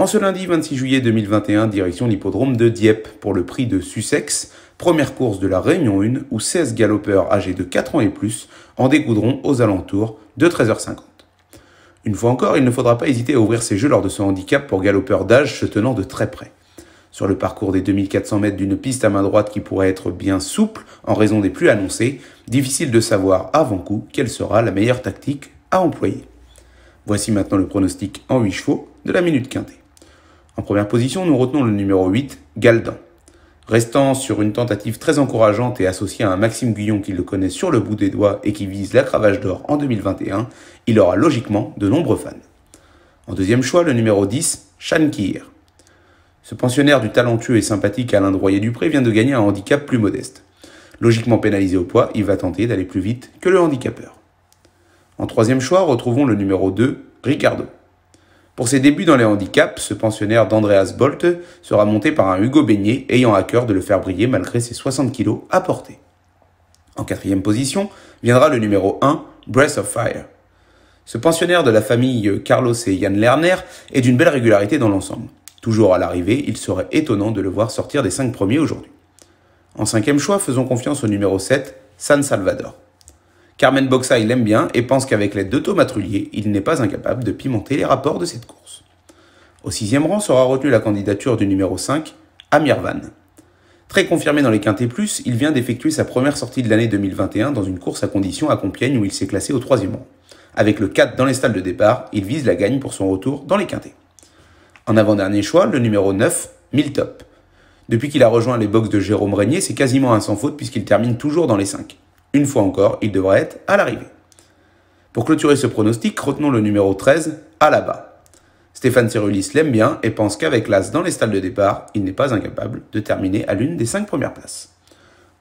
En ce lundi 26 juillet 2021, direction l'hippodrome de Dieppe pour le prix de Sussex, première course de la Réunion 1 où 16 galopeurs âgés de 4 ans et plus en découdront aux alentours de 13h50. Une fois encore, il ne faudra pas hésiter à ouvrir ses jeux lors de ce handicap pour galopeurs d'âge se tenant de très près. Sur le parcours des 2400 mètres d'une piste à main droite qui pourrait être bien souple en raison des pluies annoncées, difficile de savoir avant coup quelle sera la meilleure tactique à employer. Voici maintenant le pronostic en 8 chevaux de la minute quintée. En première position, nous retenons le numéro 8, Galdan. Restant sur une tentative très encourageante et associée à un Maxime Guyon qui le connaît sur le bout des doigts et qui vise la cravache d'or en 2021, il aura logiquement de nombreux fans. En deuxième choix, le numéro 10, Shankir. Ce pensionnaire du talentueux et sympathique Alain Droyer-Dupré vient de gagner un handicap plus modeste. Logiquement pénalisé au poids, il va tenter d'aller plus vite que le handicapeur. En troisième choix, retrouvons le numéro 2, Ricardo. Pour ses débuts dans les handicaps, ce pensionnaire d'Andreas Bolt sera monté par un Hugo Beignet ayant à cœur de le faire briller malgré ses 60 kg à portée. En quatrième position viendra le numéro 1, Breath of Fire. Ce pensionnaire de la famille Carlos et Jan Lerner est d'une belle régularité dans l'ensemble. Toujours à l'arrivée, il serait étonnant de le voir sortir des 5 premiers aujourd'hui. En cinquième choix, faisons confiance au numéro 7, San Salvador. Carmen Boxa, il aime bien et pense qu'avec l'aide de Thomas Trullier, il n'est pas incapable de pimenter les rapports de cette course. Au sixième rang sera retenue la candidature du numéro 5, Amir Van. Très confirmé dans les quintés plus, il vient d'effectuer sa première sortie de l'année 2021 dans une course à conditions à Compiègne où il s'est classé au troisième rang. Avec le 4 dans les stalles de départ, il vise la gagne pour son retour dans les quintés. En avant-dernier choix, le numéro 9, Miltop. Depuis qu'il a rejoint les box de Jérôme Régnier, c'est quasiment un sans faute puisqu'il termine toujours dans les 5. Une fois encore, il devrait être à l'arrivée. Pour clôturer ce pronostic, retenons le numéro 13, à bas. Stéphane Cerulis l'aime bien et pense qu'avec l'As dans les stalles de départ, il n'est pas incapable de terminer à l'une des 5 premières places.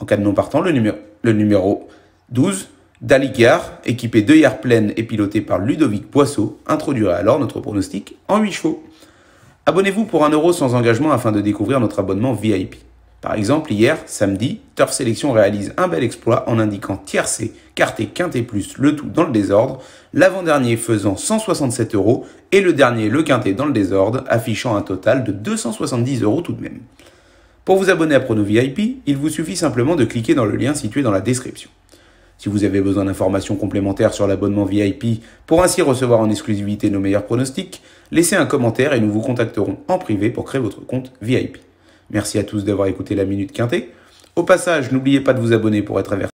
En cas de non partant, le numéro, le numéro 12, Daligar, équipé de yards pleines et piloté par Ludovic Boisseau, introduira alors notre pronostic en 8 chevaux. Abonnez-vous pour 1€ sans engagement afin de découvrir notre abonnement VIP. Par exemple, hier, samedi, Turf sélection réalise un bel exploit en indiquant tiercé, quarté, quinté plus, le tout dans le désordre, l'avant-dernier faisant 167 euros et le dernier, le quinté dans le désordre, affichant un total de 270 euros tout de même. Pour vous abonner à Prono VIP, il vous suffit simplement de cliquer dans le lien situé dans la description. Si vous avez besoin d'informations complémentaires sur l'abonnement VIP pour ainsi recevoir en exclusivité nos meilleurs pronostics, laissez un commentaire et nous vous contacterons en privé pour créer votre compte VIP. Merci à tous d'avoir écouté la Minute Quintée. Au passage, n'oubliez pas de vous abonner pour être averti.